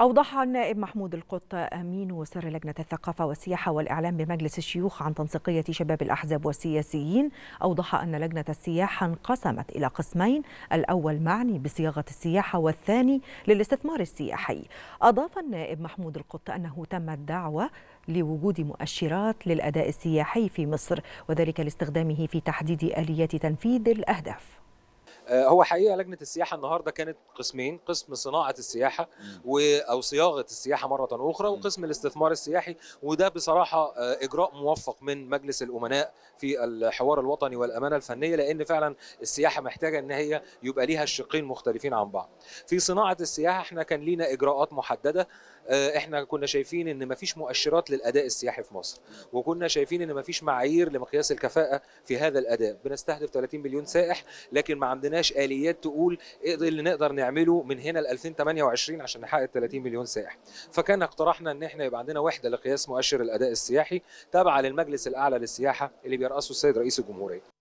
أوضح النائب محمود القط أمين وسر لجنة الثقافة والسياحة والإعلام بمجلس الشيوخ عن تنسيقية شباب الأحزاب والسياسيين أوضح أن لجنة السياحة انقسمت إلى قسمين الأول معني بصياغة السياحة والثاني للاستثمار السياحي أضاف النائب محمود القط أنه تم الدعوة لوجود مؤشرات للأداء السياحي في مصر وذلك لاستخدامه في تحديد آليات تنفيذ الأهداف آه، هو حقيقه لجنه السياحه النهارده كانت قسمين قسم صناعه السياحه و او صياغه السياحه مره اخرى وقسم الاستثمار السياحي وده بصراحه آه، اجراء موفق من مجلس الامناء في الحوار الوطني والامانه الفنيه لان فعلا السياحه محتاجه ان هي يبقى ليها الشقين مختلفين عن بعض في صناعه السياحه احنا كان لينا اجراءات محدده آه، احنا كنا شايفين ان مفيش مؤشرات للاداء السياحي في مصر وكنا شايفين ان مفيش معايير لمقياس الكفاءه في هذا الاداء بنستهدف 30 مليون سائح لكن ما عندنا عندناش اليات تقول ايه اللي نقدر نعمله من هنا ل 2028 عشان نحقق 30 مليون سائح فكان اقترحنا ان احنا يبقى عندنا وحده لقياس مؤشر الاداء السياحي تابعه للمجلس الاعلى للسياحه اللي بيرأسه السيد رئيس الجمهوريه